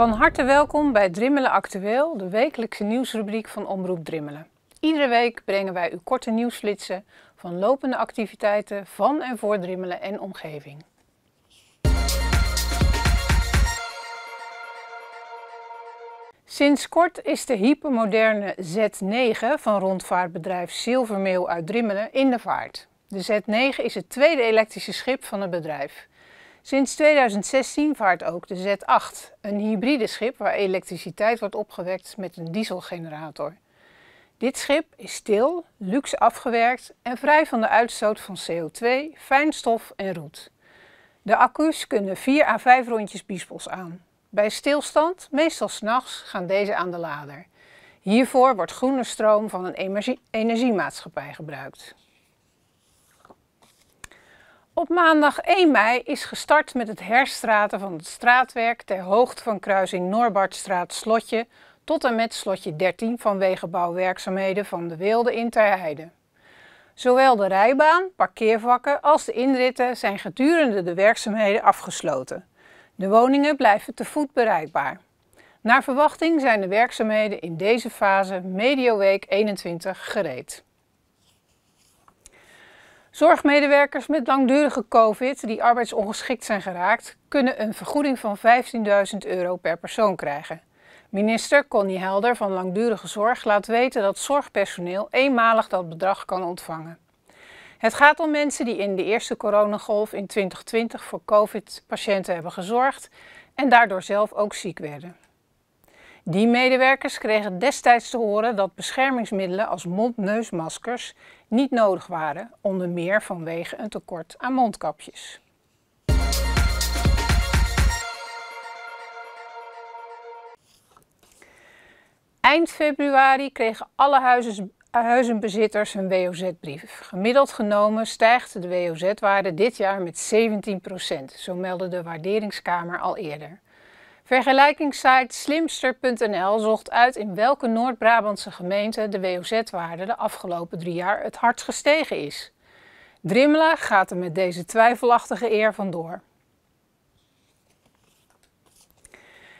Van harte welkom bij Drimmelen Actueel, de wekelijkse nieuwsrubriek van Omroep Drimmelen. Iedere week brengen wij u korte nieuwsflitsen van lopende activiteiten van en voor Drimmelen en omgeving. Sinds kort is de hypermoderne Z9 van rondvaartbedrijf Zilvermeel uit Drimmelen in de vaart. De Z9 is het tweede elektrische schip van het bedrijf. Sinds 2016 vaart ook de Z8, een hybride schip waar elektriciteit wordt opgewekt met een dieselgenerator. Dit schip is stil, luxe afgewerkt en vrij van de uitstoot van CO2, fijnstof en roet. De accu's kunnen 4 à 5 rondjes biesbos aan. Bij stilstand, meestal s'nachts, gaan deze aan de lader. Hiervoor wordt groene stroom van een energie energiemaatschappij gebruikt. Op maandag 1 mei is gestart met het herstraten van het straatwerk ter hoogte van kruising Norbartstraat Slotje tot en met Slotje 13 vanwege bouwwerkzaamheden van de Wilde in Terheide. Zowel de rijbaan, parkeervakken als de inritten zijn gedurende de werkzaamheden afgesloten. De woningen blijven te voet bereikbaar. Naar verwachting zijn de werkzaamheden in deze fase medio week 21 gereed. Zorgmedewerkers met langdurige COVID die arbeidsongeschikt zijn geraakt, kunnen een vergoeding van 15.000 euro per persoon krijgen. Minister Connie Helder van Langdurige Zorg laat weten dat zorgpersoneel eenmalig dat bedrag kan ontvangen. Het gaat om mensen die in de eerste coronagolf in 2020 voor COVID-patiënten hebben gezorgd en daardoor zelf ook ziek werden. Die medewerkers kregen destijds te horen dat beschermingsmiddelen als mond-neusmaskers niet nodig waren, onder meer vanwege een tekort aan mondkapjes. Eind februari kregen alle huizen, huizenbezitters een WOZ-brief. Gemiddeld genomen stijgt de WOZ-waarde dit jaar met 17%, zo meldde de Waarderingskamer al eerder. Vergelijkingssite slimster.nl zocht uit in welke Noord-Brabantse gemeente de WOZ-waarde de afgelopen drie jaar het hardst gestegen is. Drimmelen gaat er met deze twijfelachtige eer vandoor.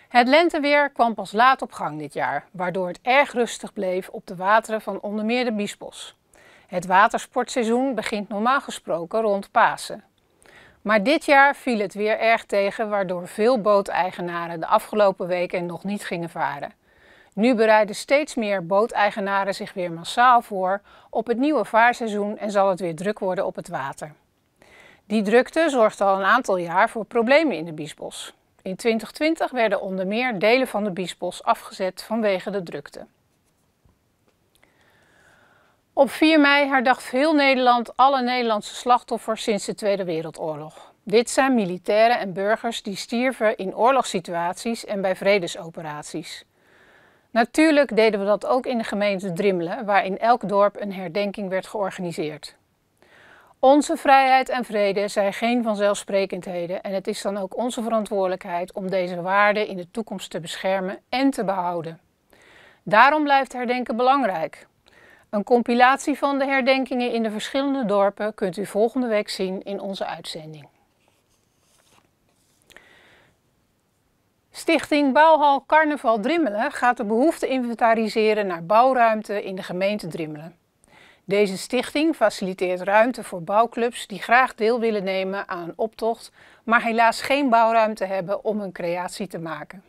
Het lenteweer kwam pas laat op gang dit jaar, waardoor het erg rustig bleef op de wateren van onder meer de Biesbos. Het watersportseizoen begint normaal gesproken rond Pasen. Maar dit jaar viel het weer erg tegen, waardoor veel booteigenaren de afgelopen weken nog niet gingen varen. Nu bereiden steeds meer booteigenaren zich weer massaal voor op het nieuwe vaarseizoen en zal het weer druk worden op het water. Die drukte zorgt al een aantal jaar voor problemen in de Biesbos. In 2020 werden onder meer delen van de Biesbos afgezet vanwege de drukte. Op 4 mei herdacht heel Nederland alle Nederlandse slachtoffers sinds de Tweede Wereldoorlog. Dit zijn militairen en burgers die stierven in oorlogssituaties en bij vredesoperaties. Natuurlijk deden we dat ook in de gemeente Drimmelen, waar in elk dorp een herdenking werd georganiseerd. Onze vrijheid en vrede zijn geen vanzelfsprekendheden en het is dan ook onze verantwoordelijkheid om deze waarden in de toekomst te beschermen en te behouden. Daarom blijft herdenken belangrijk, een compilatie van de herdenkingen in de verschillende dorpen kunt u volgende week zien in onze uitzending. Stichting Bouwhal Carnaval Drimmelen gaat de behoefte inventariseren naar bouwruimte in de gemeente Drimmelen. Deze stichting faciliteert ruimte voor bouwclubs die graag deel willen nemen aan een optocht, maar helaas geen bouwruimte hebben om een creatie te maken.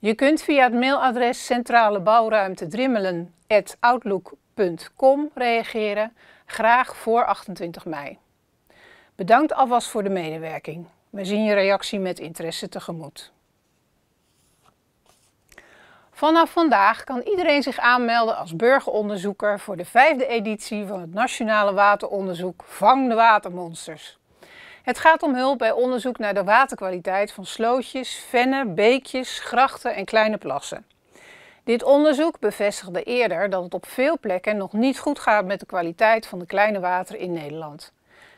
Je kunt via het mailadres centralebouwruimtedrimmelen.outlook.com reageren, graag voor 28 mei. Bedankt alvast voor de medewerking. We zien je reactie met interesse tegemoet. Vanaf vandaag kan iedereen zich aanmelden als burgeronderzoeker voor de vijfde editie van het Nationale Wateronderzoek Vang de Watermonsters. Het gaat om hulp bij onderzoek naar de waterkwaliteit van slootjes, vennen, beekjes, grachten en kleine plassen. Dit onderzoek bevestigde eerder dat het op veel plekken nog niet goed gaat met de kwaliteit van de kleine wateren in Nederland.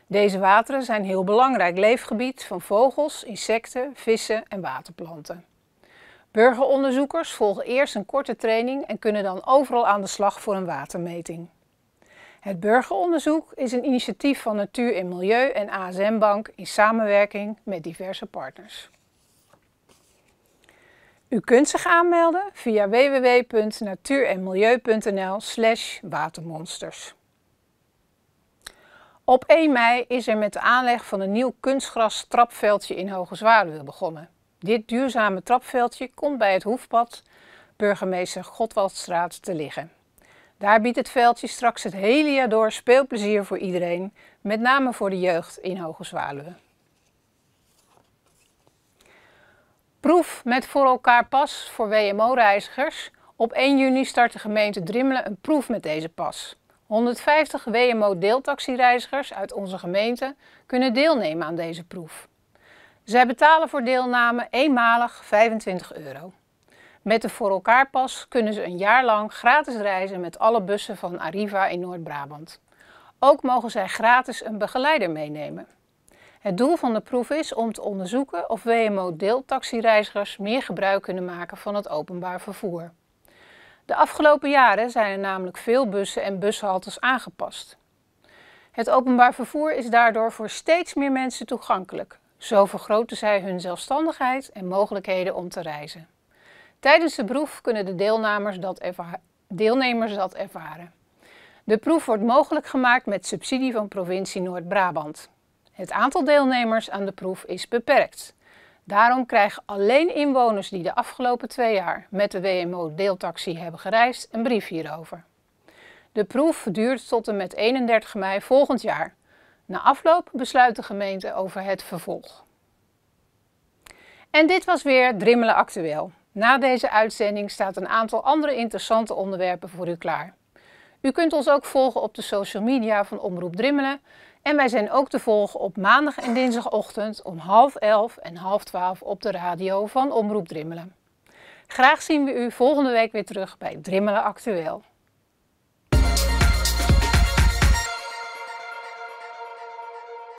Deze wateren zijn heel belangrijk leefgebied van vogels, insecten, vissen en waterplanten. Burgeronderzoekers volgen eerst een korte training en kunnen dan overal aan de slag voor een watermeting. Het burgeronderzoek is een initiatief van Natuur en Milieu en ASM Bank in samenwerking met diverse partners. U kunt zich aanmelden via www.natuurenmilieu.nl slash watermonsters. Op 1 mei is er met de aanleg van een nieuw kunstgras trapveldje in Hoge Zwaluwe begonnen. Dit duurzame trapveldje komt bij het hoefpad burgemeester Godwaldstraat te liggen. Daar biedt het veldje straks het hele jaar door speelplezier voor iedereen, met name voor de jeugd in Hoge Zwaluwe. Proef met voor elkaar pas voor WMO-reizigers. Op 1 juni start de gemeente Drimmelen een proef met deze pas. 150 WMO-deeltaxireizigers uit onze gemeente kunnen deelnemen aan deze proef. Zij betalen voor deelname eenmalig 25 euro. Met de voor elkaar pas kunnen ze een jaar lang gratis reizen met alle bussen van Arriva in Noord-Brabant. Ook mogen zij gratis een begeleider meenemen. Het doel van de proef is om te onderzoeken of WMO-deeltaxireizigers meer gebruik kunnen maken van het openbaar vervoer. De afgelopen jaren zijn er namelijk veel bussen en bushaltes aangepast. Het openbaar vervoer is daardoor voor steeds meer mensen toegankelijk. Zo vergroten zij hun zelfstandigheid en mogelijkheden om te reizen. Tijdens de proef kunnen de deelnemers dat, deelnemers dat ervaren. De proef wordt mogelijk gemaakt met subsidie van provincie Noord-Brabant. Het aantal deelnemers aan de proef is beperkt. Daarom krijgen alleen inwoners die de afgelopen twee jaar met de WMO-deeltaxi hebben gereisd een brief hierover. De proef duurt tot en met 31 mei volgend jaar. Na afloop besluit de gemeente over het vervolg. En dit was weer Drimmelen Actueel. Na deze uitzending staat een aantal andere interessante onderwerpen voor u klaar. U kunt ons ook volgen op de social media van Omroep Drimmelen. En wij zijn ook te volgen op maandag en dinsdagochtend om half elf en half twaalf op de radio van Omroep Drimmelen. Graag zien we u volgende week weer terug bij Drimmelen Actueel.